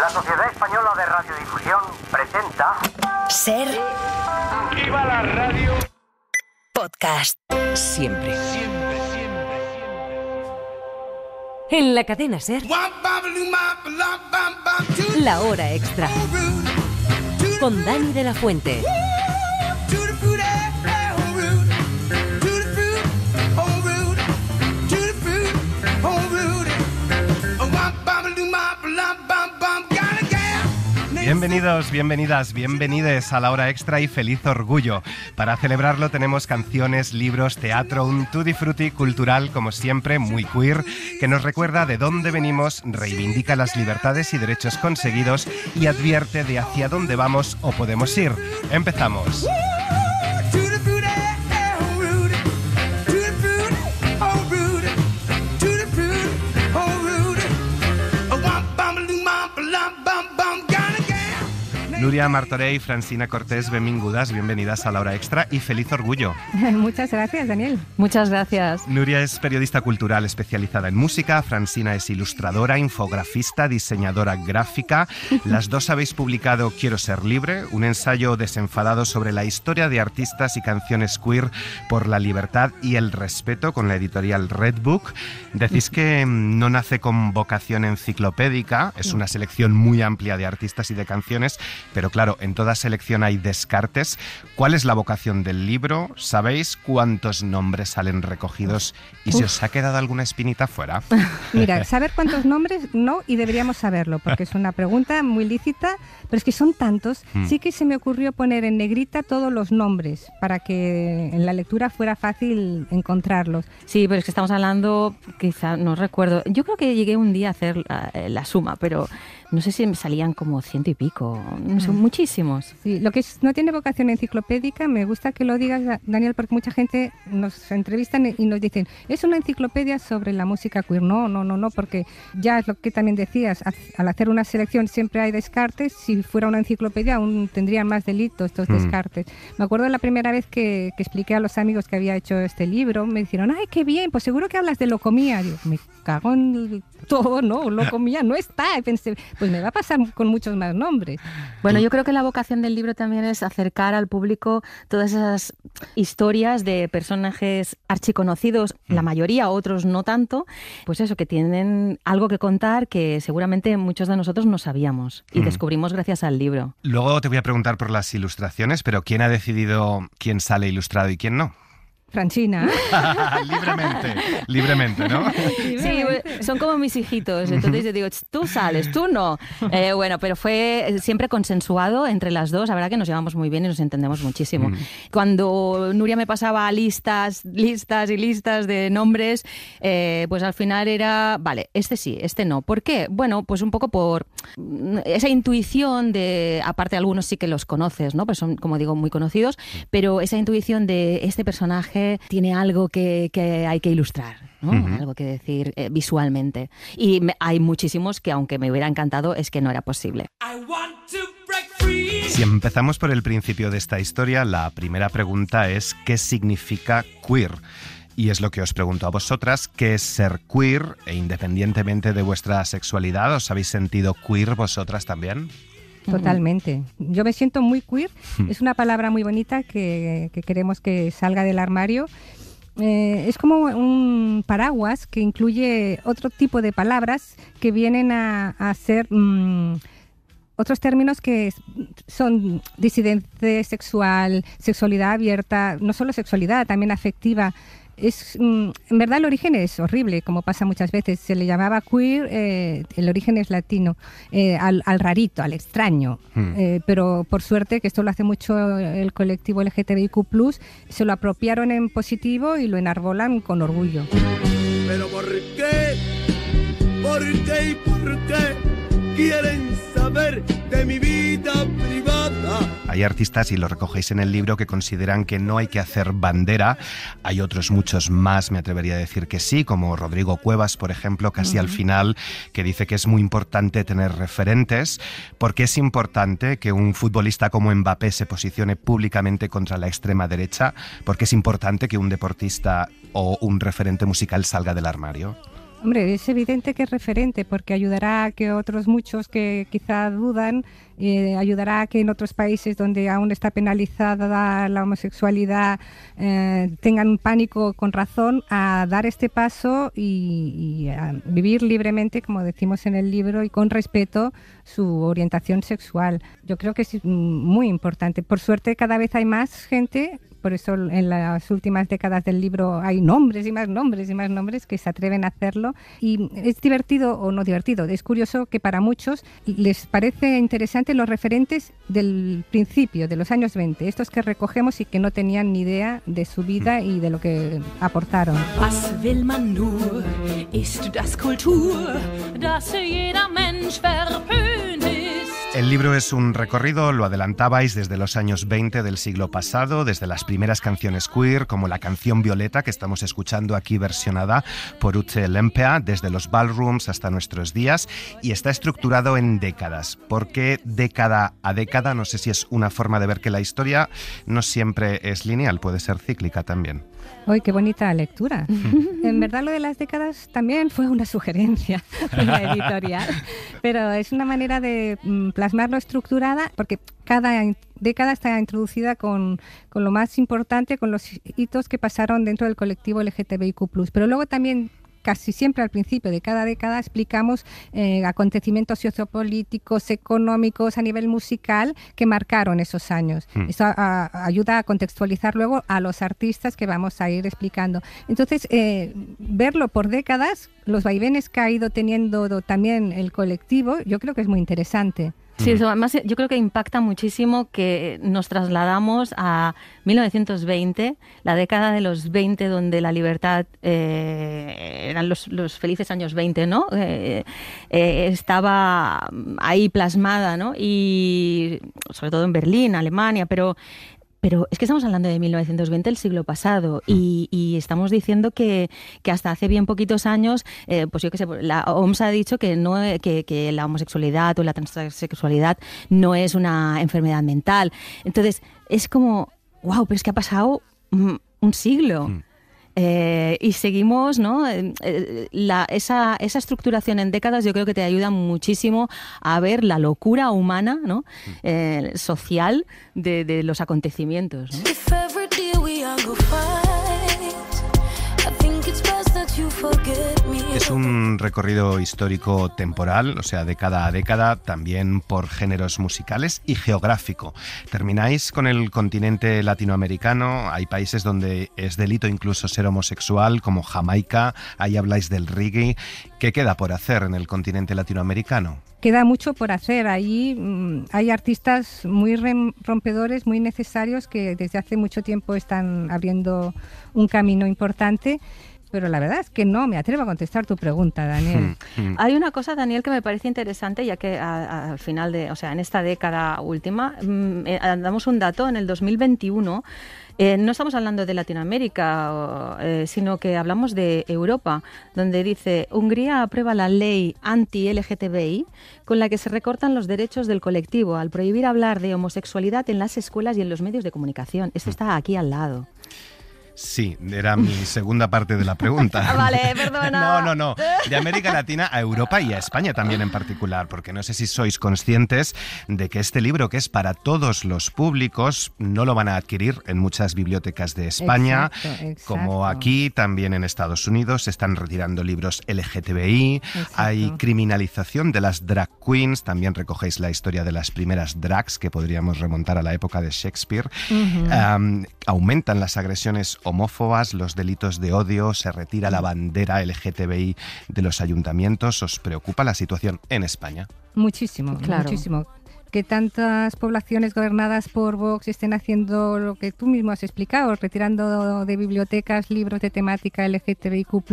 La Sociedad Española de Radiodifusión presenta. Ser. ¡Viva la radio! Podcast. Siempre. Siempre, siempre, siempre. En la cadena Ser. La hora extra. Con Dani de la Fuente. Bienvenidos, bienvenidas, bienvenides a la hora extra y feliz orgullo. Para celebrarlo tenemos canciones, libros, teatro, un tutti frutti cultural, como siempre, muy queer, que nos recuerda de dónde venimos, reivindica las libertades y derechos conseguidos y advierte de hacia dónde vamos o podemos ir. Empezamos. Nuria Martorey, Francina Cortés, Bemingudas, bienvenidas a la hora extra y feliz orgullo. Muchas gracias, Daniel. Muchas gracias. Nuria es periodista cultural especializada en música, Francina es ilustradora, infografista, diseñadora gráfica. Las dos habéis publicado Quiero ser libre, un ensayo desenfadado sobre la historia de artistas y canciones queer por la libertad y el respeto con la editorial Redbook. Decís que no nace con vocación enciclopédica, es una selección muy amplia de artistas y de canciones pero claro, en toda selección hay descartes. ¿Cuál es la vocación del libro? ¿Sabéis cuántos nombres salen recogidos? ¿Y si os ha quedado alguna espinita fuera? Mira, saber cuántos nombres no, y deberíamos saberlo, porque es una pregunta muy lícita, pero es que son tantos. Hmm. Sí que se me ocurrió poner en negrita todos los nombres para que en la lectura fuera fácil encontrarlos. Sí, pero es que estamos hablando, quizá no recuerdo. Yo creo que llegué un día a hacer eh, la, suma, pero no sé si me salían como ciento y pico son mm. muchísimos. Sí, lo que no tiene vocación enciclopédica, me gusta que lo digas, Daniel, porque mucha gente nos entrevistan y nos dicen, es una enciclopedia sobre la música queer. No, no, no, no, porque ya es lo que también decías, al hacer una selección siempre hay descartes, si fuera una enciclopedia aún tendrían más delitos estos mm. descartes. Me acuerdo la primera vez que, expliqué a los amigos que había hecho este libro, me dijeron, ay, qué bien, pues seguro que hablas de locomía. Digo, me cago en todo, ¿no? Loco mía, no está. pensé, pues me va a pasar con muchos más nombres. Bueno, yo creo que la vocación del libro también es acercar al público todas esas historias de personajes archiconocidos, la mm. mayoría, otros no tanto, pues eso, que tienen algo que contar que seguramente muchos de nosotros no sabíamos y mm. descubrimos gracias al libro. Luego te voy a preguntar por las ilustraciones, pero ¿quién ha decidido quién sale ilustrado y quién no? Franchina. libremente, libremente, ¿no? Sí, son como mis hijitos. Entonces yo digo, tú sales, tú no. Eh, bueno, pero fue eh, siempre consensuado entre las dos. La verdad que nos llevamos muy bien y nos entendemos muchísimo. Mm. Cuando Nuria me pasaba listas, listas y listas de nombres, eh, pues al final era, vale, este sí, este no. ¿Por qué? Bueno, pues un poco por mm, esa intuición de, aparte algunos sí que los conoces, ¿no? Pues son, como digo, muy conocidos, pero esa intuición de este personaje tiene algo que, hay que ilustrar. Algo que decir eh, visualmente. Y hay muchísimos que, aunque me hubiera encantado, es que no era posible. Si empezamos por el principio de esta historia, la primera pregunta es ¿qué significa queer? Y es lo que os pregunto a vosotras, ¿qué es ser queer? E independientemente de vuestra sexualidad, ¿os habéis sentido queer vosotras también? Totalmente. Yo me siento muy queer. Es una palabra muy bonita que, queremos que salga del armario. Eh, es como un paraguas que incluye otro tipo de palabras que vienen a, a ser mm, otros términos que son disidente sexual, sexualidad abierta, no solo sexualidad, también afectiva es mm, en verdad el origen es horrible, como pasa muchas veces. Se le llamaba queer, eh, el origen es latino, eh, al, rarito, al extraño. Hmm. Eh, pero por suerte, que esto lo hace mucho el colectivo LGTBIQ, se lo apropiaron en positivo y lo enarbolan con orgullo. ¿Pero por qué? ¿Por qué y por qué quieren saber de mi vida privada? Hay artistas, y lo recogéis en el libro, que consideran que no hay que hacer bandera. Hay otros muchos más, me atrevería a decir que sí, como Rodrigo Cuevas, por ejemplo, casi al final, que dice que es muy importante tener referentes, porque es importante que un futbolista como Mbappé se posicione públicamente contra la extrema derecha, porque es importante que un deportista o un referente musical salga del armario. Hombre, es evidente que es referente porque ayudará a que otros muchos que quizá dudan, eh, ayudará a que en otros países donde aún está penalizada la homosexualidad eh, tengan un pánico con razón a dar este paso y, y, a vivir libremente, como decimos en el libro, y con respeto su orientación sexual. Yo creo que es muy importante. Por suerte cada vez hay más gente por eso en las últimas décadas del libro hay nombres y más nombres y más nombres que se atreven a hacerlo. Y es divertido o no divertido, es curioso que para muchos les parece interesante los referentes del principio, de los años 20, estos que recogemos y que no tenían ni idea de su vida mm. y de lo que aportaron. El libro es un recorrido, lo adelantabais, desde los años 20 del siglo pasado, desde las primeras canciones queer, como la canción Violeta, que estamos escuchando aquí versionada por Ute Lempea, desde los ballrooms hasta nuestros días, y está estructurado en décadas, porque década a década, no sé si es una forma de ver que la historia no siempre es lineal, puede ser cíclica también. Hoy qué bonita lectura. en verdad lo de las décadas también fue una sugerencia editorial, pero es una manera de mm, plasmarlo estructurada porque cada década está introducida con, con lo más importante, con los hitos que pasaron dentro del colectivo LGTBIQ+. Pero luego también casi siempre al principio de cada década explicamos eh, acontecimientos sociopolíticos, económicos, a nivel musical que marcaron esos años. Hmm. Eso ayuda a contextualizar luego a los artistas que vamos a ir explicando. Entonces, eh, verlo por décadas, los vaivenes que ha ido teniendo también el colectivo, yo creo que es muy interesante. Sí, además eh, yo creo que impacta muchísimo que nos trasladamos a 1920, la década de los 20, donde la libertad eh, eran los, felices años 20, ¿no? Eh, estaba ahí plasmada, ¿no? Y sobre todo en Berlín, Alemania, pero pero es que estamos hablando de 1920, el siglo pasado, mm. y, estamos diciendo que, hasta hace bien poquitos años, eh, pues yo qué sé, la OMS ha dicho que, no, eh, que, la homosexualidad o la transexualidad no es una enfermedad mental. Entonces, es como, wow, pero es que ha pasado mm, un siglo. Mm. Eh, y seguimos, ¿no? Eh, eh, esa, esa, estructuración en décadas yo creo que te ayuda muchísimo a ver la locura humana, ¿no? Mm. social de, de, los acontecimientos. ¿no? Es un recorrido histórico temporal, o sea, década a década, también por géneros musicales y geográfico. Termináis con el continente latinoamericano, hay países donde es delito incluso ser homosexual, como Jamaica, ahí habláis del reggae. ¿Qué queda por hacer en el continente latinoamericano? Queda mucho por hacer. ahí mm, hay artistas muy rompedores, muy necesarios, que desde hace mucho tiempo están abriendo un camino importante pero la verdad es que no me atrevo a contestar tu pregunta, Daniel. Hmm, hmm. Hay una cosa, Daniel, que me parece interesante, ya que al final de, o sea, en esta década última, mm, eh, damos un dato, en el 2021, eh, no estamos hablando de Latinoamérica, eh, sino que hablamos de Europa, donde dice Hungría aprueba la ley anti-LGTBI con la que se recortan los derechos del colectivo al prohibir hablar de homosexualidad en las escuelas y en los medios de comunicación. Esto hmm. está aquí al lado. Sí, era mi segunda parte de la pregunta. Ah, vale, perdona. No, no, no. De América Latina a Europa y a España también en particular, porque no sé si sois conscientes de que este libro, que es para todos los públicos, no lo van a adquirir en muchas bibliotecas de España, como aquí, también en Estados Unidos, se están retirando libros LGTBI, hay criminalización de las drag queens, también recogéis la historia de las primeras drags que podríamos remontar a la época de Shakespeare, aumentan las agresiones homófobas, los delitos de odio, se retira la bandera LGTBI de los ayuntamientos. ¿Os preocupa la situación en España? Muchísimo, claro. muchísimo que tantas poblaciones gobernadas por Vox estén haciendo lo que tú mismo has explicado, retirando de bibliotecas libros de temática LGTBIQ+,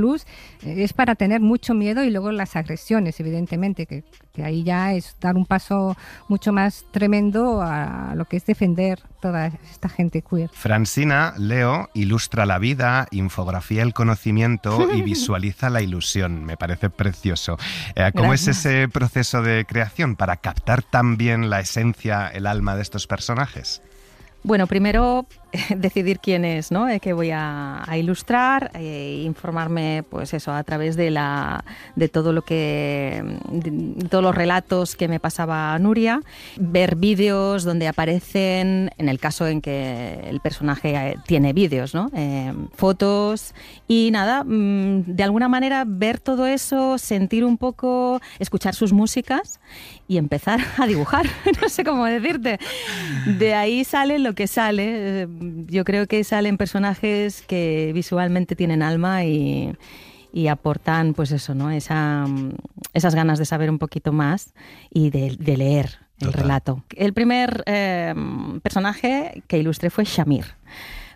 eh, es para tener mucho miedo y luego las agresiones, evidentemente, que, ahí ya es dar un paso mucho más tremendo a lo que es defender toda esta gente queer. Francina, leo, ilustra la vida, infografía el conocimiento y visualiza la ilusión. Me parece precioso. Eh, ¿Cómo es ese proceso de creación para captar también la esencia, el alma de estos personajes? Bueno, primero decidir quién es, ¿no? Eh, que voy a, ilustrar, eh, informarme, pues eso, a través de la de todo lo que todos los relatos que me pasaba Nuria, ver vídeos donde aparecen, en el caso en que el personaje eh, tiene vídeos, ¿no? fotos y nada, mm, de alguna manera ver todo eso, sentir un poco, escuchar sus músicas y empezar a dibujar, no sé cómo decirte. De ahí sale lo que sale yo creo que salen personajes que visualmente tienen alma y, aportan, pues eso, ¿no? Mm, esas ganas de saber un poquito más y de, leer el relato. El primer eh, mm, personaje que ilustré fue Shamir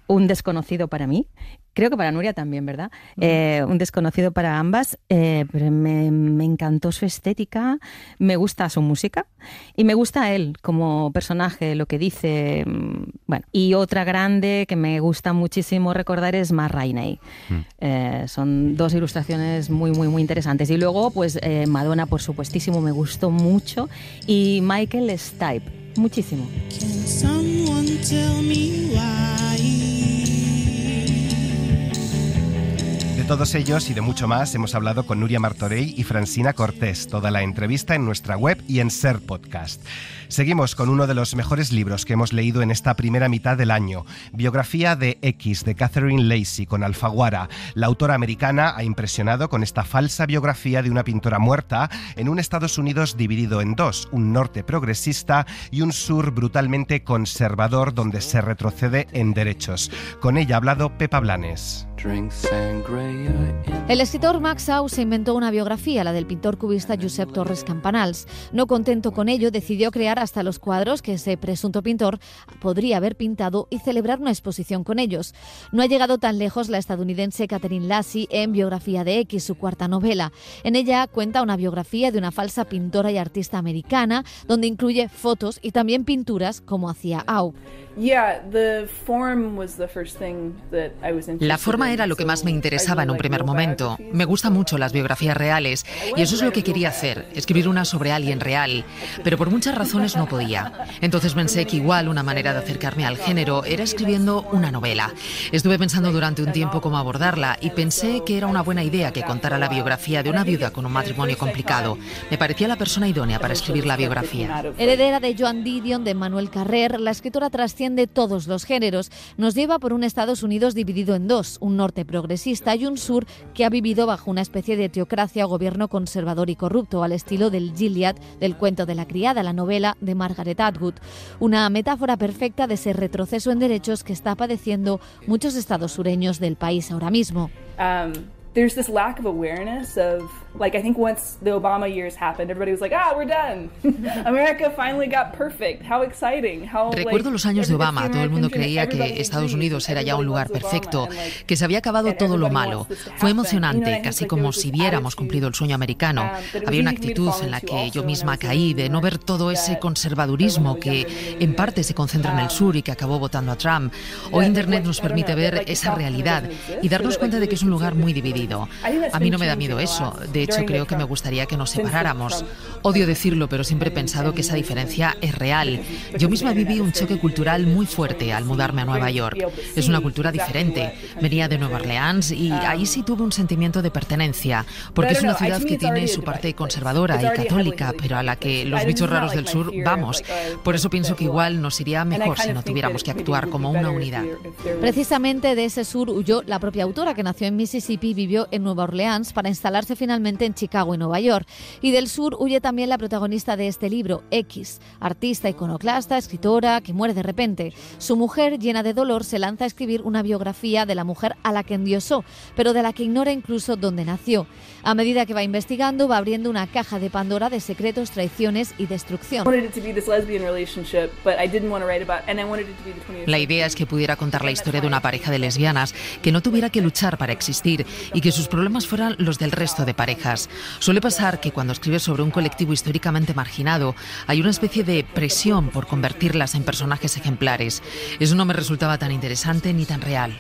un desconocido para mí. Creo que para Nuria también, ¿verdad? Eh, un desconocido para ambas, eh, pero me, encantó su estética, me gusta su música y me gusta él como personaje, lo que dice. Mm, y otra grande que me gusta muchísimo recordar es Mar mm. eh, son dos ilustraciones muy, muy, muy interesantes. Y luego, pues Madonna, por supuestísimo, me gustó mucho y Michael Stipe, muchísimo. todos ellos y de mucho más hemos hablado con Nuria Martorey y Francina Cortés. Toda la entrevista en nuestra web y en Ser Podcast. Seguimos con uno de los mejores libros que hemos leído en esta primera mitad del año. Biografía de X de Catherine Lacey con Alfaguara. La autora americana ha impresionado con esta falsa biografía de una pintora muerta en un Estados Unidos dividido en dos, un norte progresista y un sur brutalmente conservador donde se retrocede en derechos. Con ella ha hablado Pepa Blanes. El escritor Max Aus se inventó una biografía, la del pintor cubista Josep Torres Campanals. No contento con ello, decidió crear hasta los cuadros que ese presunto pintor podría haber pintado y celebrar una exposición con ellos. No ha llegado tan lejos la estadounidense Catherine Lassie en Biografía de X, su cuarta novela. En ella cuenta una biografía de una falsa pintora y artista americana, donde incluye fotos y también pinturas, como hacía Au. La forma era lo que más me interesaba en un primer momento. Me gustan mucho las biografías reales y eso es lo que quería hacer, escribir una sobre alguien real, pero por muchas razones no podía. Entonces pensé que igual una manera de acercarme al género era escribiendo una novela. Estuve pensando durante un tiempo cómo abordarla y pensé que era una buena idea que contara la biografía de una viuda con un matrimonio complicado. Me parecía la persona idónea para escribir la biografía. Heredera de Joan Didion, de Manuel Carrer, la escritora trasciende todos los géneros. Nos lleva por un Estados Unidos dividido en dos, un norte progresista y un sur que ha vivido bajo una especie de teocracia o gobierno conservador y corrupto, al estilo del Gilead del cuento de la criada, la novela de Margaret Atwood. Una metáfora perfecta de ese retroceso en derechos que está padeciendo muchos estados sureños del país ahora mismo. Um, Like I think once the Obama years happened, everybody was like, ah, we're done. America finally got perfect. How exciting. How, Recuerdo los años de Obama. Todo el mundo creía que Estados Unidos era ya un lugar perfecto, que se había acabado todo lo malo. Fue emocionante, casi como si viéramos cumplido el sueño americano. Um, había una actitud en la que yo misma caí de no ver todo ese conservadurismo que en parte se concentra en el sur y que acabó votando a Trump. Hoy Internet nos permite ver esa realidad y darnos cuenta de que es un lugar muy dividido. A mí no me da miedo eso. De hecho, creo que me gustaría que nos separáramos. Odio decirlo, pero siempre he pensado que esa diferencia es real. Yo misma viví un choque cultural muy fuerte al mudarme a Nueva York. Es una cultura diferente. Venía de Nueva Orleans y ahí sí tuve un sentimiento de pertenencia, porque es una ciudad que tiene su parte conservadora y católica, pero a la que los bichos raros del sur vamos. Uh, Por eso pienso que igual nos iría mejor si no tuviéramos que actuar como una unidad. Precisamente de ese sur huyó la propia autora, que nació en Mississippi y vivió en Nueva Orleans para instalarse finalmente en Chicago y Nueva York. Y del sur huye también la protagonista de este libro, X, artista iconoclasta, escritora, que muere de repente. Su mujer, llena de dolor, se lanza a escribir una biografía de la mujer a la que endiosó, pero de la que ignora incluso dónde nació. A medida que va investigando, va abriendo una caja de Pandora de secretos, traiciones y destrucción. La idea es que pudiera contar la historia de una pareja de lesbianas que no tuviera que luchar para existir y que sus problemas fueran los del resto de parejas Suele pasar que cuando escribes sobre un colectivo históricamente marginado, hay una especie de presión por convertirlas en personajes ejemplares. Eso no me resultaba tan interesante ni tan real.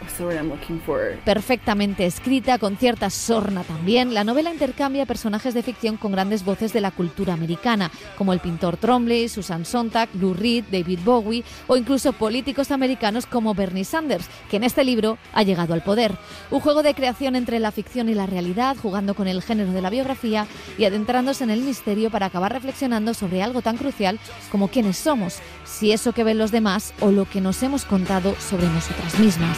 Perfectamente escrita, con cierta sorna también, la novela intercambia personajes de ficción con grandes voces de la cultura americana, como el pintor Trombley, Susan Sontag, Lou Reed, David Bowie o incluso políticos americanos como Bernie Sanders, que en este libro ha llegado al poder. Un juego de creación entre la ficción y la realidad, jugando con el género de la biografía y adentrándose en el misterio para acabar reflexionando sobre algo tan crucial como quiénes somos, si eso que ven los demás o lo que nos hemos contado sobre nosotras mismas.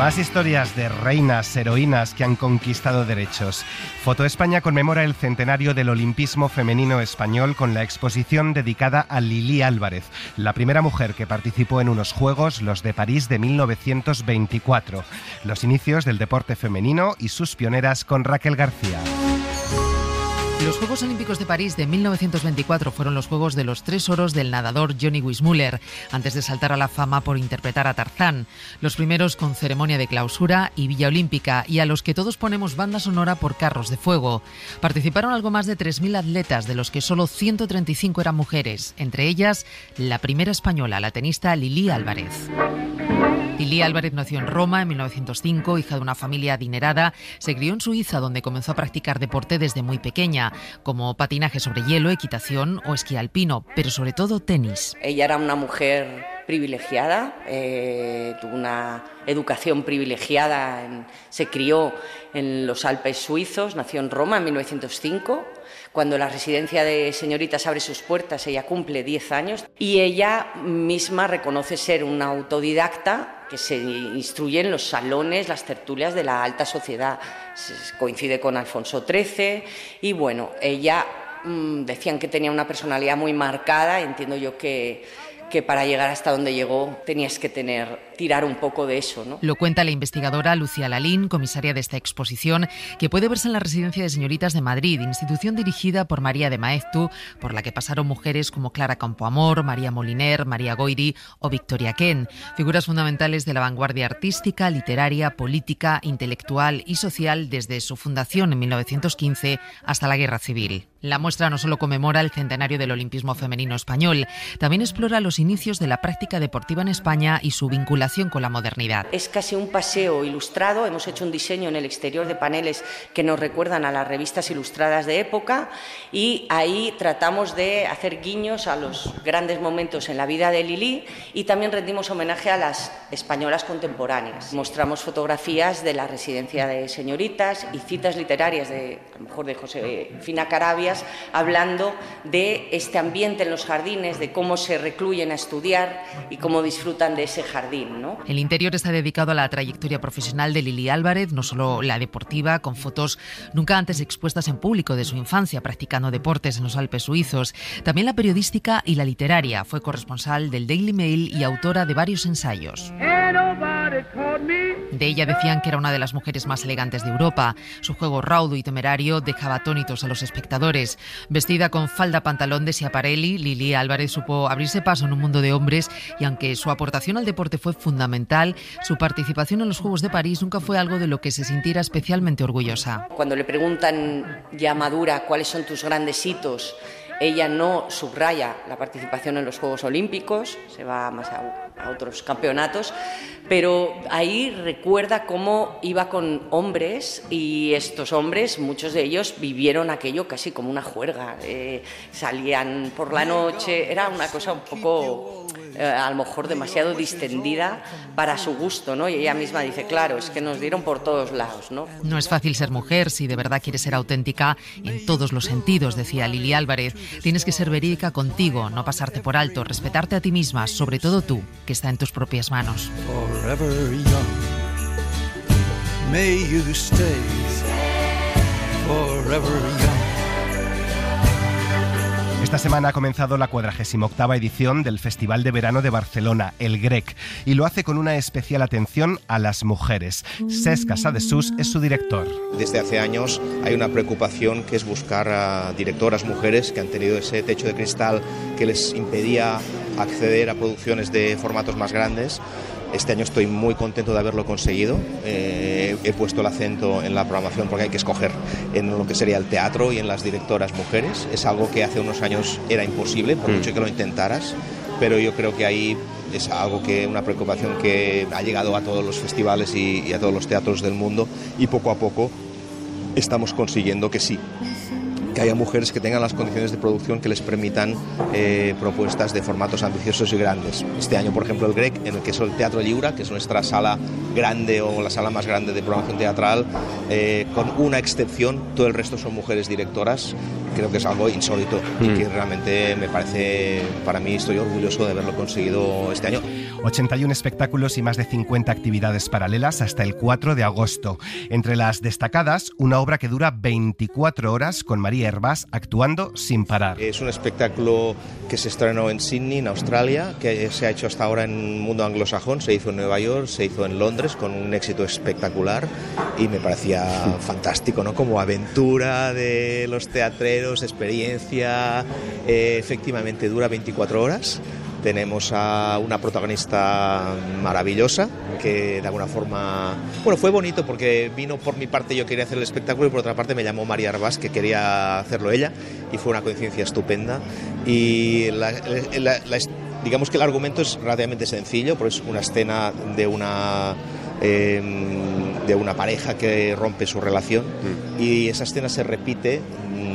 Más historias de reinas, heroínas que han conquistado derechos. Foto España conmemora el centenario del olimpismo femenino español con la exposición dedicada a Lili Álvarez, la primera mujer que participó en unos Juegos, los de París de 1924. Los inicios del deporte femenino y sus pioneras con Raquel García. Los Juegos Olímpicos de París de 1924 fueron los Juegos de los Tres Oros del nadador Johnny Wismuller, antes de saltar a la fama por interpretar a Tarzán, los primeros con ceremonia de clausura y Villa Olímpica, y a los que todos ponemos banda sonora por carros de fuego. Participaron algo más de 3.000 atletas, de los que solo 135 eran mujeres, entre ellas la primera española, la tenista Lili Álvarez. Lili Álvarez nació en Roma en 1905, hija de una familia adinerada, se crió en Suiza, donde comenzó a practicar deporte desde muy pequeña como patinaje sobre hielo, equitación o esquí alpino, pero sobre todo tenis. Ella era una mujer privilegiada, eh, tuvo una educación privilegiada, se crió en los Alpes suizos, nació en Roma en 1905. Cuando la residencia de señoritas abre sus puertas, ella cumple 10 años y ella misma reconoce ser una autodidacta que se instruye en los salones, las tertulias de la alta sociedad. Coincide con Alfonso XIII y bueno, ella mm, decían que tenía una personalidad muy marcada, entiendo yo que que para llegar hasta donde llegó tenías que tener tirar un poco de eso. ¿no? Lo cuenta la investigadora Lucía Lalín, comisaria de esta exposición, que puede verse en la Residencia de Señoritas de Madrid, institución dirigida por María de Maeztu, por la que pasaron mujeres como Clara Campoamor, María Moliner, María Goiri o Victoria Ken, figuras fundamentales de la vanguardia artística, literaria, política, intelectual y social desde su fundación en 1915 hasta la Guerra Civil. La muestra no solo conmemora el centenario del olimpismo femenino español, también explora los inicios de la práctica deportiva en España y su vinculación con la modernidad. Es casi un paseo ilustrado. Hemos hecho un diseño en el exterior de paneles que nos recuerdan a las revistas ilustradas de época y ahí tratamos de hacer guiños a los grandes momentos en la vida de Lili y también rendimos homenaje a las españolas contemporáneas. Mostramos fotografías de la residencia de señoritas y citas literarias de, a lo mejor, Carabias hablando de este ambiente en los jardines, de cómo se recluyen a estudiar y cómo disfrutan de ese jardín. El interior está dedicado a la trayectoria profesional de Lili Álvarez, no solo la deportiva, con fotos nunca antes expuestas en público de su infancia, practicando deportes en los Alpes suizos, también la periodística y la literaria. Fue corresponsal del Daily Mail y autora de varios ensayos. De ella decían que era una de las mujeres más elegantes de Europa. Su juego raudo y temerario dejaba atónitos a los espectadores. Vestida con falda pantalón de Schiaparelli, Lili Álvarez supo abrirse paso en un mundo de hombres y aunque su aportación al deporte fue fundamental, su participación en los Juegos de París nunca fue algo de lo que se sintiera especialmente orgullosa. Cuando le preguntan ya madura cuáles son tus grandes hitos, ella no subraya la participación en los Juegos Olímpicos, se va más a a otros campeonatos, pero ahí recuerda cómo iba con hombres y estos hombres, muchos de ellos vivieron aquello casi como una juerga, eh, salían por la noche, era una cosa un poco eh, a lo mejor demasiado distendida para su gusto, ¿no? Y ella misma dice, claro, es que nos dieron por todos lados, ¿no? No es fácil ser mujer si de verdad quieres ser auténtica en todos los sentidos, decía Lili Álvarez. Tienes que ser verídica contigo, no pasarte por alto, respetarte a ti misma, sobre todo tú, que está en tus propias manos. Esta semana ha comenzado la 48 edición del Festival de Verano de Barcelona, el GREC, y lo hace con una especial atención a las mujeres. de Sadesus es su director. Desde hace años hay una preocupación que es buscar a directoras mujeres que han tenido ese techo de cristal que les impedía acceder a producciones de formatos más grandes este año estoy muy contento de haberlo conseguido. Eh, he puesto el acento en la programación porque hay que escoger en lo que sería el teatro y en las directoras mujeres. Es algo que hace unos años era imposible, por mm. mucho que lo intentaras, pero yo creo que ahí es algo que una preocupación que ha llegado a todos los festivales y a todos los teatros del mundo y poco a poco estamos consiguiendo que sí, haya mujeres que tengan las condiciones de producción que les permitan eh, propuestas de formatos ambiciosos y grandes. Este año, por ejemplo, el GREC, en el que es el Teatro Liura, que es nuestra sala grande o la sala más grande de programación teatral, eh, con una excepción, todo el resto son mujeres directoras. Creo que es algo insólito y mm. que realmente me parece, para mí estoy orgulloso de haberlo conseguido este año. 81 espectáculos y más de 50 actividades paralelas hasta el 4 de agosto. Entre las destacadas, una obra que dura 24 horas con María Herbás actuando sin parar. Es un espectáculo que se estrenó en Sydney, en Australia, que se ha hecho hasta ahora en el mundo anglosajón, se hizo en Nueva York, se hizo en Londres con un éxito espectacular y me parecía fantástico, ¿no? Como aventura de los teatreros, experiencia, eh, efectivamente dura 24 horas tenemos a una protagonista maravillosa que de alguna forma, bueno, fue bonito porque vino por mi parte, yo quería hacer el espectáculo y por otra parte me llamó María Arbas que quería hacerlo ella y fue una coincidencia estupenda. Y digamos que el argumento es relativamente sencillo, es pues una escena de una em, de una pareja que rompe su relación mm. y esa escena se repite mm,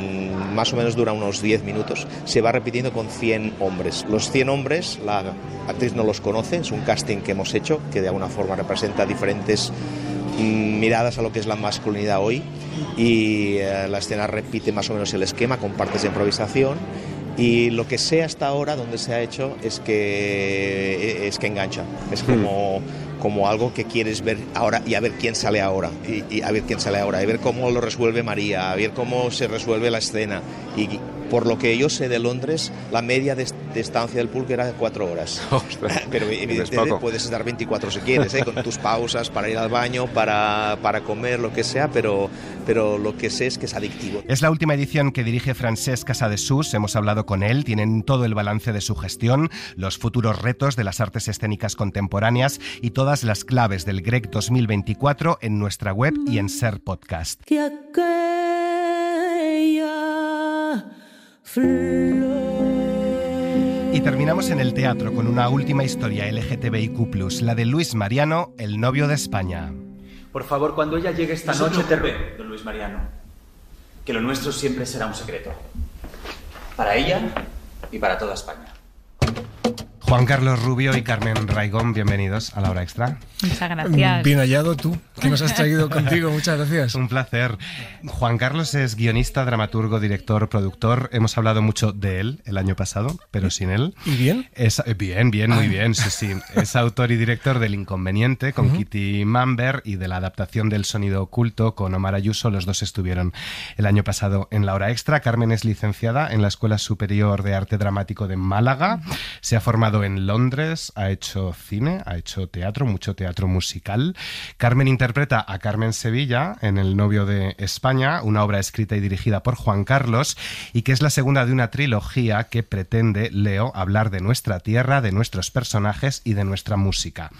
más o menos dura unos 10 minutos, se va repitiendo con 100 hombres. Los 100 hombres, la actriz no los conoce, es un casting que hemos hecho, que de alguna forma representa diferentes mm, miradas a lo que es la masculinidad hoy y eh, la escena repite más o menos el esquema con partes de improvisación y lo que sé hasta ahora donde se ha hecho es que e, es que engancha es hmm. como como algo que quieres ver ahora y a ver quién sale ahora, y, a ver quién sale ahora, a ver cómo lo resuelve María, a ver cómo se resuelve la escena. Y, por lo que yo sé de Londres, la media de, estancia del pulque era de cuatro horas. Pero evidentemente puedes estar 24 si quieres, ¿eh? con tus pausas para ir al baño, para, para comer, lo que sea, pero, pero lo que sé es que es adictivo. Es la última edición que dirige Francesc Casadesús, hemos hablado con él, tienen todo el balance de su gestión, los futuros retos de las artes escénicas contemporáneas y todas las claves del GREC 2024 en nuestra web y en Ser Podcast. Y terminamos en el teatro con una última historia LGTBIQ, la de Luis Mariano, el novio de España. Por favor, cuando ella llegue esta noche, te ruego, don Luis Mariano, que lo nuestro siempre será un secreto. Para ella y para toda España. Juan Carlos Rubio y Carmen Raigón, bienvenidos a la hora extra. Muchas gracias. Bien hallado tú, que nos has traído contigo. Muchas gracias. Un placer. Juan Carlos es guionista, dramaturgo, director, productor. Hemos hablado mucho de él el año pasado, pero sin él. ¿Y bien? Es, eh, bien, bien, muy ah. bien. Sí, sí. Es autor y director del Inconveniente con Kitty Mamber y de la adaptación del Sonido Oculto con Omar Ayuso. Los dos estuvieron el año pasado en la hora extra. Carmen es licenciada en la Escuela Superior de Arte Dramático de Málaga. Se ha formado en Londres, ha hecho cine, ha hecho teatro, mucho teatro musical. Carmen interpreta a Carmen Sevilla en El novio de España, una obra escrita y dirigida por Juan Carlos y que es la segunda de una trilogía que pretende, Leo, hablar de nuestra tierra, de nuestros personajes y de nuestra música.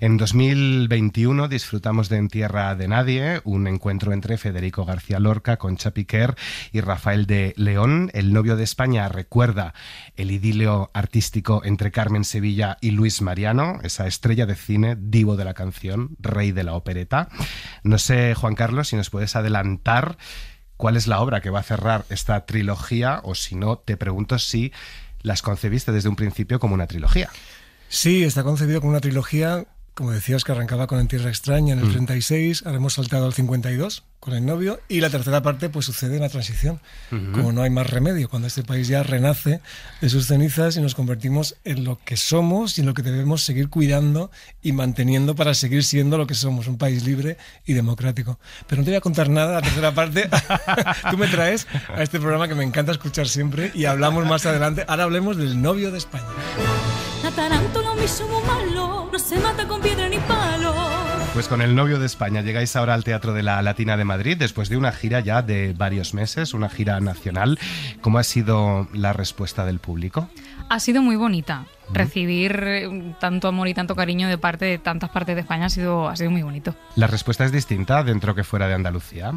En 2021 disfrutamos de En Tierra de Nadie, un encuentro entre Federico García Lorca, con Chapiquer y Rafael de León. El novio de España recuerda el idilio artístico entre Carmen Sevilla y Luis Mariano, esa estrella de cine, divo de la canción, rey de la opereta. No sé, Juan Carlos, si nos puedes adelantar cuál es la obra que va a cerrar esta trilogía o si no, te pregunto si las concebiste desde un principio como una trilogía. Sí, está concebido como una trilogía, como decías, que arrancaba con En Tierra Extraña en el 36, ahora hemos saltado al 52, con el novio y la tercera parte pues sucede en la transición, como no hay más remedio, cuando este país ya renace de sus cenizas y nos convertimos en lo que somos y en lo que debemos seguir cuidando y manteniendo para seguir siendo lo que somos, un país libre y democrático. Pero no te voy a contar nada, la tercera parte tú me traes a este programa que me encanta escuchar siempre y hablamos más adelante, ahora hablemos del novio de España. malo, no se mata con piedra ni pues con el novio de España llegáis ahora al Teatro de la Latina de Madrid después de una gira ya de varios meses, una gira nacional. ¿Cómo ha sido la respuesta del público? Ha sido muy bonita. Recibir eh, tanto amor y tanto cariño de parte de tantas partes de España ha sido, ha sido muy bonito. ¿La respuesta es distinta dentro que fuera de Andalucía?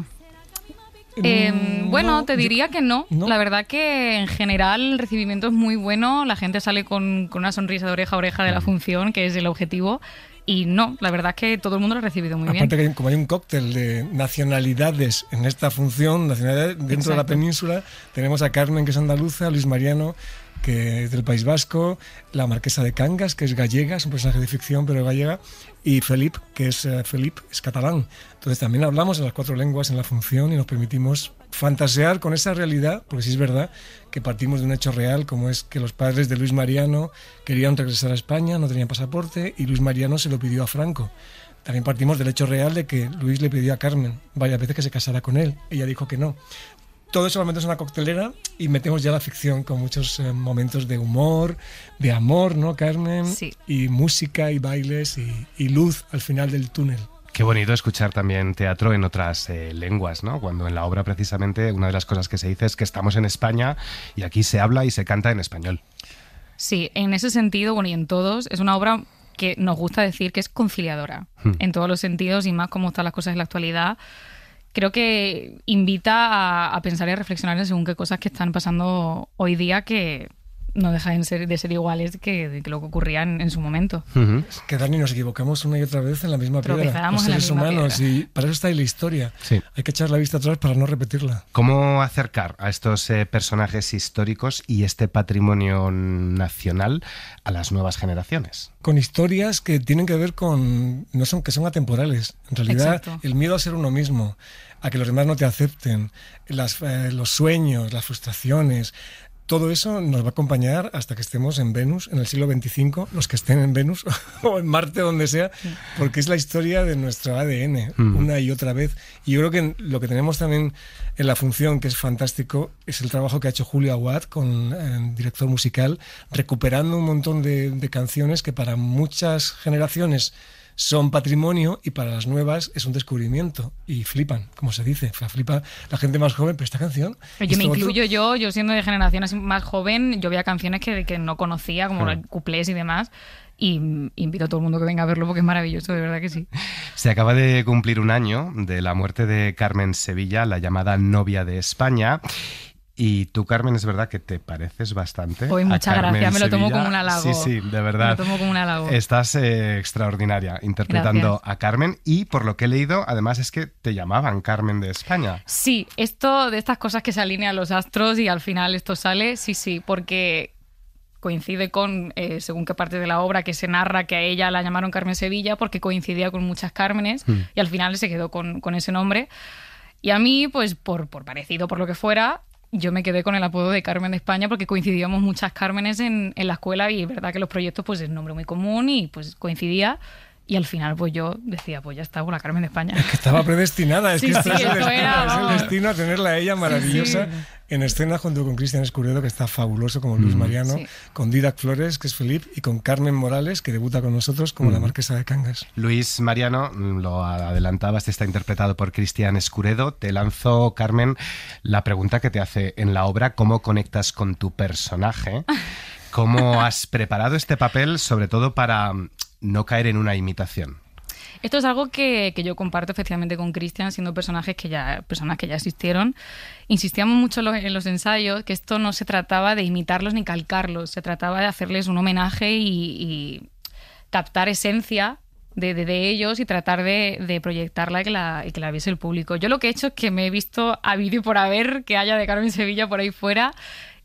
Eh, mm, bueno, te diría que no. La verdad que en general el recibimiento es muy bueno. La gente sale con una sonrisa de oreja a oreja de la función, que es el objetivo y no, la verdad es que todo el mundo lo ha recibido muy bien. como hay un cóctel de nacionalidades en esta función, nacionalidades dentro de la península, tenemos a Carmen, que es andaluza, a Luis Mariano, que es del País Vasco, la marquesa de Cangas, que es gallega, es un personaje de ficción, pero gallega, y Felipe, que es eh, Felipe, es catalán. Entonces también hablamos en las cuatro lenguas en la función y nos permitimos fantasear con esa realidad, porque sí es verdad que partimos de un hecho real, como es que los padres de Luis Mariano querían regresar a España, no tenían pasaporte, y Luis Mariano se lo pidió a Franco. También partimos del hecho real de que Luis le pidió a Carmen varias veces que se casara con él. Ella dijo que no todo eso lo es una coctelera y metemos ya la ficción con muchos eh, momentos de humor, de amor, ¿no, Carmen? Sí. Y música y bailes y, luz al final del túnel. Qué bonito escuchar también teatro en otras eh, lenguas, ¿no? Cuando en la obra precisamente una de las cosas que se dice es que estamos en España y aquí se habla y se canta en español. Sí, en ese sentido, bueno, y en todos, es una obra que nos gusta decir que es conciliadora, hmm. en todos los sentidos y más como están las cosas en la actualidad creo que invita a, pensar y a reflexionar en según qué cosas que están pasando hoy día que no dejan de ser, iguales que, lo que ocurría en, su momento. Es Que Dani, nos equivocamos una y otra vez en la misma piedra. Los seres humanos, y para eso está ahí la historia. Hay que echar la vista atrás para no repetirla. ¿Cómo acercar a estos eh, personajes históricos y este patrimonio nacional a las nuevas generaciones? Con historias que tienen que ver con. no son, que son atemporales. En realidad, el miedo a ser uno mismo a que los demás no te acepten, eh, los sueños, las frustraciones, todo eso nos va a acompañar hasta que estemos en Venus, en el siglo XXV, los que estén en Venus o en Marte, donde sea, porque es la historia de nuestro ADN, mm. una y otra vez. Y yo creo que lo que tenemos también en la función, que es fantástico, es el trabajo que ha hecho Julio Aguad con el eh, director musical, recuperando un montón de canciones que para muchas generaciones son patrimonio y para las nuevas es un descubrimiento. Y flipan, como se dice. Flipa la gente más joven, pero esta canción. yo me incluyo yo, yo siendo de generaciones más joven, yo veía canciones que, no conocía, como claro. Hmm. cuplés y demás. Y invito a todo el mundo que venga a verlo porque es maravilloso, de verdad que sí. Se acaba de cumplir un año de la muerte de Carmen Sevilla, la llamada novia de España. Y tú, Carmen, es verdad que te pareces bastante. Hoy, muchas gracias, me lo tomo como un halago. Sí, sí, de verdad. Me lo tomo como un halago. Estás eh, extraordinaria interpretando a Carmen y por lo que he leído, además es que te llamaban Carmen de España. Sí, esto de estas cosas que se alinean los astros y al final esto sale, sí, sí, porque coincide con, eh, según qué parte de la obra, que se narra que a ella la llamaron Carmen Sevilla porque coincidía con muchas Carmenes mm. y al final se quedó con, con ese nombre. Y a mí, pues por, por, parecido, por lo que fuera, yo me quedé con el apodo de Carmen de España porque coincidíamos muchas Cármenes en, en la escuela y es verdad que los proyectos pues es nombre muy común y pues coincidía y al final, pues yo decía, pues ya está, con pues, la Carmen de España. que estaba predestinada, es que es, el destino, es el destino a tenerla a ella maravillosa en escena junto con Cristian Escuredo, que está fabuloso como Luis mm, Mariano, con Didac Flores, que es Felipe, y con Carmen Morales, que debuta con nosotros como la mm. marquesa de Cangas. Luis Mariano, mm, lo adelantabas, está interpretado por Cristian Escuredo. Te lanzo, Carmen, la pregunta que te hace en la obra, ¿cómo conectas con tu personaje? ¿Cómo has preparado este papel, sobre todo para mm, no caer en una imitación? Esto es algo que, que yo comparto especialmente con Cristian, siendo personajes que ya, personas que ya existieron. Insistíamos mucho en los, ensayos que esto no se trataba de imitarlos ni calcarlos, se trataba de hacerles un homenaje y, captar esencia de, de, ellos y tratar de, de proyectarla y que, la, y que la viese el público. Yo lo que he hecho es que me he visto a vídeo por haber que haya de Carmen Sevilla por ahí fuera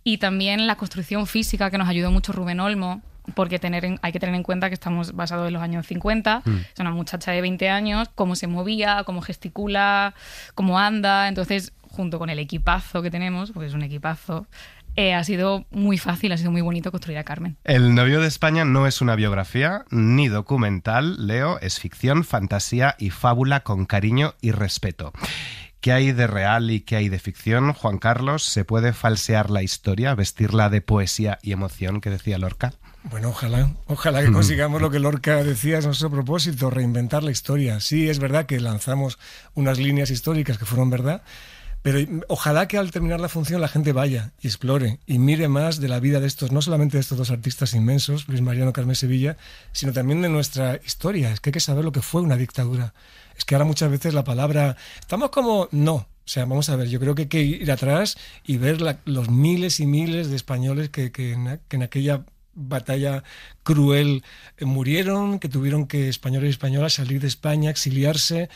y también la construcción física, que nos ayudó mucho Rubén Olmo, porque tener hay que tener en cuenta que estamos basados en los años 50, mm. es una muchacha de 20 años, cómo se movía, cómo gesticula, cómo anda, entonces junto con el equipazo que tenemos, porque es un equipazo, eh, ha sido muy fácil, ha sido muy bonito construir a Carmen. El novio de España no es una biografía ni documental, Leo, es ficción, fantasía y fábula con cariño y respeto. ¿Qué hay de real y qué hay de ficción? Juan Carlos, ¿se puede falsear la historia, vestirla de poesía y emoción que decía Lorca? Bueno, ojalá, ojalá que mm. consigamos lo que Lorca decía es nuestro propósito, reinventar la historia. Sí, es verdad que lanzamos unas líneas históricas que fueron verdad, pero ojalá que al terminar la función la gente vaya y explore y mire más de la vida de estos, no solamente de estos dos artistas inmensos, Luis Mariano Carmen Sevilla, sino también de nuestra historia. Es que hay que saber lo que fue una dictadura es que ahora muchas veces la palabra, estamos como, no, o sea, vamos a ver, yo creo que hay que ir atrás y ver los miles y miles de españoles que, en, aquella batalla cruel eh, murieron, que tuvieron que españoles y españolas salir de España, exiliarse.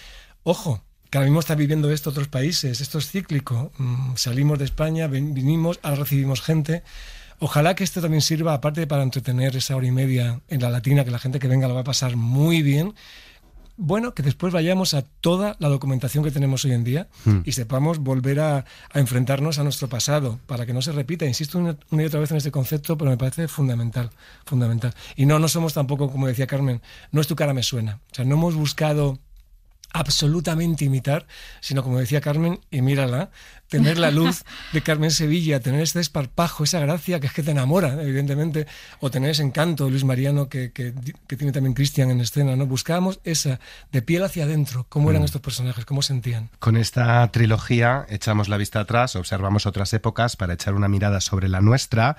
Ojo, que ahora mismo están viviendo esto otros países, esto es cíclico. Mm, salimos de España, vinimos, ahora recibimos gente. Ojalá que esto también sirva, aparte para entretener esa hora y media en la latina, que la gente que venga lo va a pasar muy bien, bueno que después vayamos a toda la documentación que tenemos hoy en día hmm. y sepamos volver a, enfrentarnos a nuestro pasado para que no se repita. Insisto una, y otra vez en este concepto, pero me parece fundamental, fundamental. Y no, no somos tampoco, como decía Carmen, no es tu cara me suena. O sea, no hemos buscado absolutamente imitar, sino como decía Carmen, y mírala, tener la luz de Carmen Sevilla, tener este esparpajo, esa gracia que es que te enamora, evidentemente, o tener ese encanto, Luis Mariano, que, tiene también Cristian en escena, ¿no? Buscábamos esa, de piel hacia adentro, cómo eran mm. estos personajes, cómo sentían. Con esta trilogía echamos la vista atrás, observamos otras épocas para echar una mirada sobre la nuestra.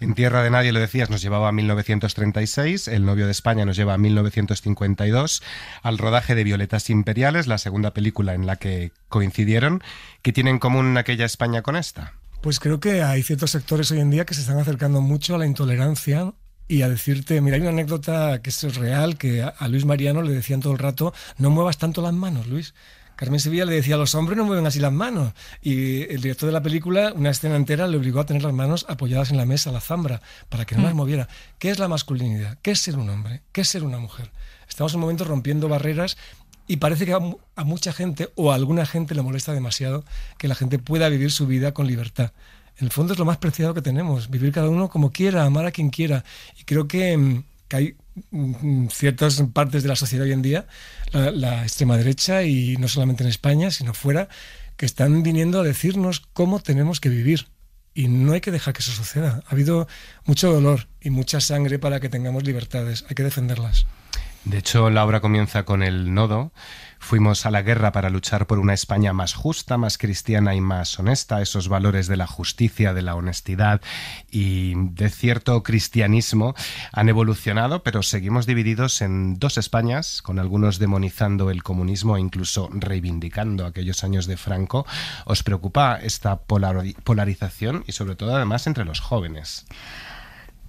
En Tierra de Nadie, lo decías, nos llevaba a 1936, El novio de España nos lleva a 1952, al rodaje de Violetas Imperiales, la segunda película en la que coincidieron, que tienen en común aquella España con esta? Pues creo que hay ciertos sectores hoy en día que se están acercando mucho a la intolerancia y a decirte, mira, hay una anécdota que es real, que a Luis Mariano le decían todo el rato, no muevas tanto las manos, Luis. Carmen Sevilla le decía, a los hombres no mueven así las manos. Y el director de la película, una escena entera, le obligó a tener las manos apoyadas en la mesa, la zambra, para que no las mm. moviera. ¿Qué es la masculinidad? ¿Qué es ser un hombre? ¿Qué es ser una mujer? Estamos en un momento rompiendo barreras y parece que a, mucha gente o a alguna gente le molesta demasiado que la gente pueda vivir su vida con libertad. En el fondo es lo más preciado que tenemos, vivir cada uno como quiera, amar a quien quiera. Y creo que, mm, hay mm, mm, ciertas partes de la sociedad hoy en día, la, la extrema derecha, y no solamente en España, sino fuera, que están viniendo a decirnos cómo tenemos que vivir. Y no hay que dejar que eso suceda. Ha habido mucho dolor y mucha sangre para que tengamos libertades. Hay que defenderlas. De hecho, la obra comienza con el nodo. Fuimos a la guerra para luchar por una España más justa, más cristiana y más honesta, esos valores de la justicia, de la honestidad y de cierto cristianismo han evolucionado, pero seguimos divididos en dos Españas, con algunos demonizando el comunismo e incluso reivindicando aquellos años de Franco. ¿Os preocupa esta polarización y sobre todo además entre los jóvenes?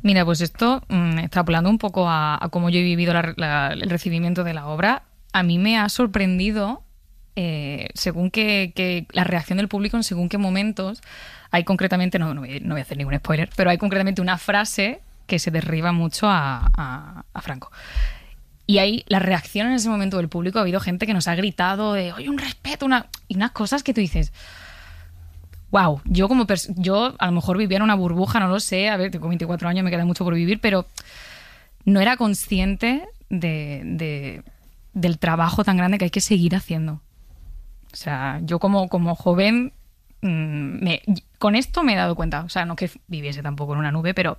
Mira, pues esto, mm, extrapolando un poco a, cómo yo he vivido el recibimiento de la obra, a mí me ha sorprendido eh, según que, la reacción del público en según qué momentos. Hay concretamente, no, no, voy, a hacer ningún spoiler, pero hay concretamente una frase que se derriba mucho a, Franco. Y ahí la reacción en ese momento del público ha habido gente que nos ha gritado de, oye, un respeto, y unas cosas que tú dices, wow, yo como yo a lo mejor vivía en una burbuja, no lo sé, a ver, tengo 24 años, me queda mucho por vivir, pero no era consciente de, del trabajo tan grande que hay que seguir haciendo. O sea, yo como, como joven, mm, con esto me he dado cuenta, o sea, no que viviese tampoco en una nube, pero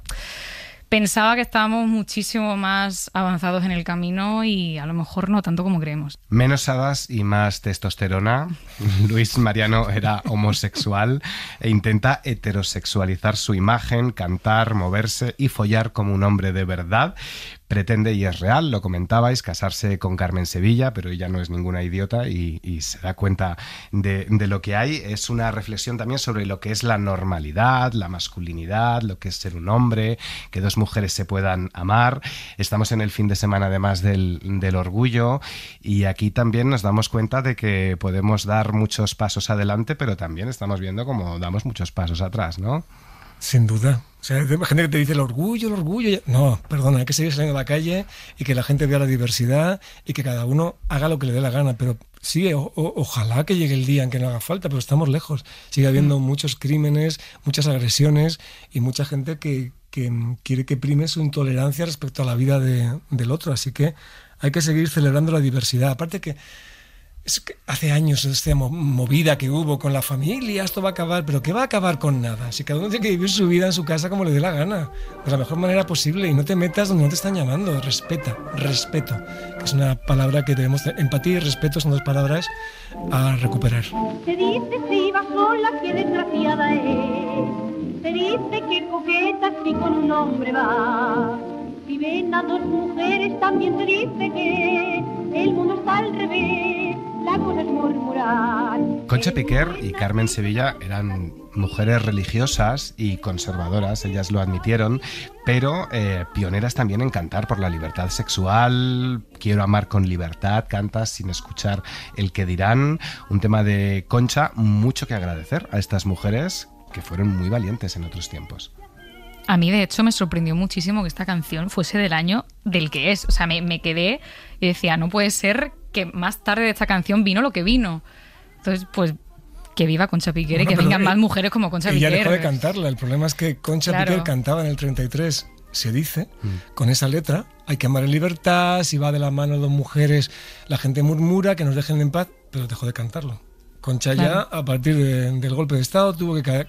pensaba que estábamos muchísimo más avanzados en el camino y a lo mejor no tanto como creemos. Menos hadas y más testosterona. Luis Mariano era homosexual e intenta heterosexualizar su imagen, cantar, moverse y follar como un hombre de verdad, pretende, y es real, lo comentabais, casarse con Carmen Sevilla, pero ella no es ninguna idiota y, se da cuenta de, lo que hay. Es una reflexión también sobre lo que es la normalidad, la masculinidad, lo que es ser un hombre, que dos mujeres se puedan amar. Estamos en el fin de semana además del, del orgullo y aquí también nos damos cuenta de que podemos dar muchos pasos adelante, pero también estamos viendo cómo damos muchos pasos atrás, ¿no? Sin duda. O sea, hay gente que te dice el orgullo, el orgullo. No, perdona, hay que seguir saliendo a la calle y que la gente vea la diversidad y que cada uno haga lo que le dé la gana. Pero sí, ojalá que llegue el día en que no haga falta, pero estamos lejos. Sigue habiendo muchos crímenes, muchas agresiones y mucha gente que, que, quiere que prime su intolerancia respecto a la vida de, del otro. Así que hay que seguir celebrando la diversidad. Aparte que hace años esta movida que hubo con la familia, esto va a acabar, pero ¿qué va a acabar con nada? Si cada uno tiene que vivir su vida en su casa como le dé la gana, de la mejor manera posible y no te metas donde no te están llamando, respeta, respeto, es una palabra que debemos tener. Empatía y respeto son dos palabras a recuperar. Se dice si va sola que desgraciada es, se dice que coqueta si con un hombre va, si ven a dos mujeres también se dice que el mundo está al revés. Concha Piquer y Carmen Sevilla eran mujeres religiosas y conservadoras, ellas lo admitieron, pero eh, pioneras también en cantar por la libertad sexual, quiero amar con libertad, cantas sin escuchar el que dirán, un tema de Concha, mucho que agradecer a estas mujeres que fueron muy valientes en otros tiempos. A mí, de hecho, me sorprendió muchísimo que esta canción fuese del año del que es. O sea, me, me quedé y decía, no puede ser que más tarde de esta canción vino lo que vino. Entonces, pues que viva Concha Piquer y que vengan más eh, mujeres como Concha Piquer. ya dejó de cantarla. El problema es que Concha Piquer cantaba en el 33, se dice, mm. con esa letra. Hay que amar en libertad, si va de la mano dos mujeres, la gente murmura, que nos dejen en paz, pero dejó de cantarlo. Concha ya, a partir del golpe de Estado, tuvo que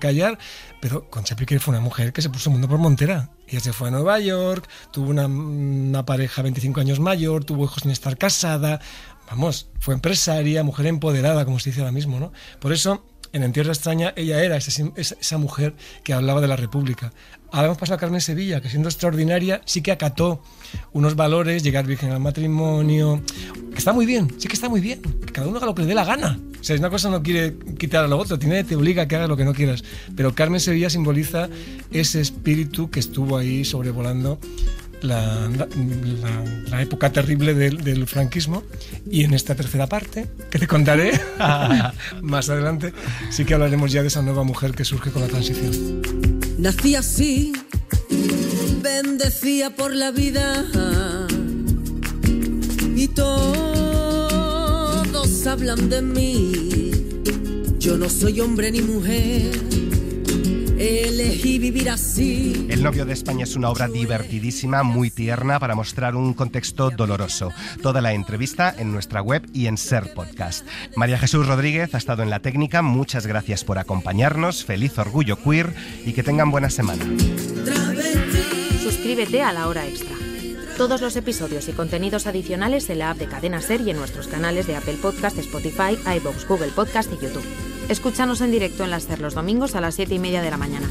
callar, pero Concha Piquer fue una mujer que se puso el mundo por Montera. Ella se fue a Nueva York, tuvo una, pareja 25 años mayor, tuvo hijos sin estar casada. Vamos, fue empresaria, mujer empoderada, como se dice ahora mismo, ¿no? Por eso en En Tierra Extraña ella era esa, esa, mujer que hablaba de la República hemos pasado a Carmen Sevilla, que siendo extraordinaria, sí que acató unos valores, llegar virgen al matrimonio, que está muy bien, sí que está muy bien, que cada uno haga lo que le dé la gana. O sea, una cosa no quiere quitar a lo otro, tiene, te obliga a que hagas lo que no quieras. Pero Carmen Sevilla simboliza ese espíritu que estuvo ahí sobrevolando la, época terrible del, franquismo y en esta tercera parte, que te contaré más adelante, sí que hablaremos ya de esa nueva mujer que surge con la transición. Nací así, bendecía por la vida y todos hablan de mí. Yo no soy hombre ni mujer Elegí vivir así. El novio de España es una obra divertidísima, muy tierna, para mostrar un contexto doloroso. Toda la entrevista en nuestra web y en Ser Podcast. María Jesús Rodríguez ha estado en la técnica. Muchas gracias por acompañarnos. Feliz orgullo queer y que tengan buena semana. Suscríbete a la hora extra. Todos los episodios y contenidos adicionales en la app de Cadena Ser y en nuestros canales de Apple Podcast, Spotify, iVoox, Google Podcast y YouTube. Escúchanos en directo en las CER los domingos a las 7 y media de la mañana.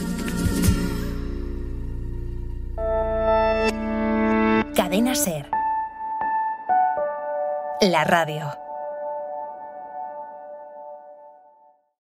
Cadena Ser. La radio.